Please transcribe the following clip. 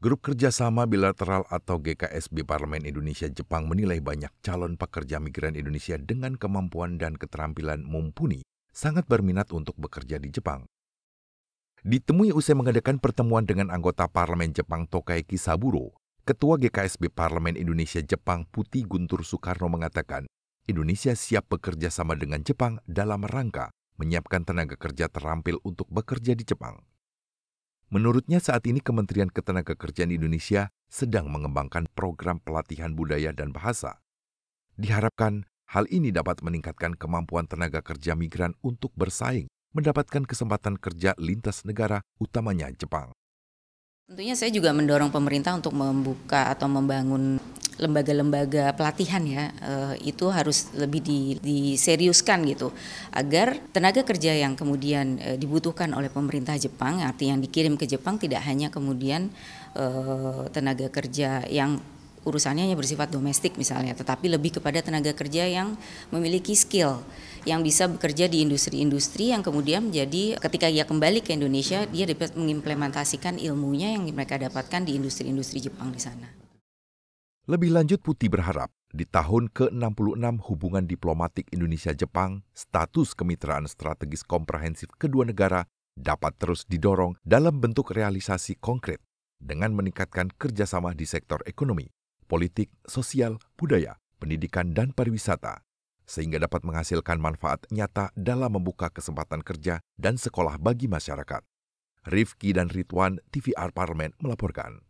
Grup Kerjasama Bilateral atau GKSB Parlemen Indonesia Jepang menilai banyak calon pekerja migran Indonesia dengan kemampuan dan keterampilan mumpuni sangat berminat untuk bekerja di Jepang. Ditemui usai mengadakan pertemuan dengan anggota Parlemen Jepang Tokaiki Saburo, Ketua GKSB Parlemen Indonesia Jepang Putih Guntur Soekarno mengatakan, Indonesia siap bekerja sama dengan Jepang dalam rangka menyiapkan tenaga kerja terampil untuk bekerja di Jepang. Menurutnya saat ini Kementerian Ketenagakerjaan Indonesia sedang mengembangkan program pelatihan budaya dan bahasa. Diharapkan hal ini dapat meningkatkan kemampuan tenaga kerja migran untuk bersaing, mendapatkan kesempatan kerja lintas negara, utamanya Jepang. Tentunya saya juga mendorong pemerintah untuk membuka atau membangun lembaga-lembaga pelatihan ya uh, itu harus lebih di, diseriuskan gitu agar tenaga kerja yang kemudian uh, dibutuhkan oleh pemerintah Jepang arti yang dikirim ke Jepang tidak hanya kemudian uh, tenaga kerja yang urusannya hanya bersifat domestik misalnya, tetapi lebih kepada tenaga kerja yang memiliki skill yang bisa bekerja di industri-industri yang kemudian menjadi ketika ia kembali ke Indonesia dia dapat mengimplementasikan ilmunya yang mereka dapatkan di industri-industri Jepang di sana. Lebih lanjut Putih berharap di tahun ke-66 hubungan diplomatik Indonesia-Jepang, status kemitraan strategis komprehensif kedua negara dapat terus didorong dalam bentuk realisasi konkret dengan meningkatkan kerjasama di sektor ekonomi, politik, sosial, budaya, pendidikan, dan pariwisata, sehingga dapat menghasilkan manfaat nyata dalam membuka kesempatan kerja dan sekolah bagi masyarakat. Rifki dan Ridwan, TVR Parlemen melaporkan.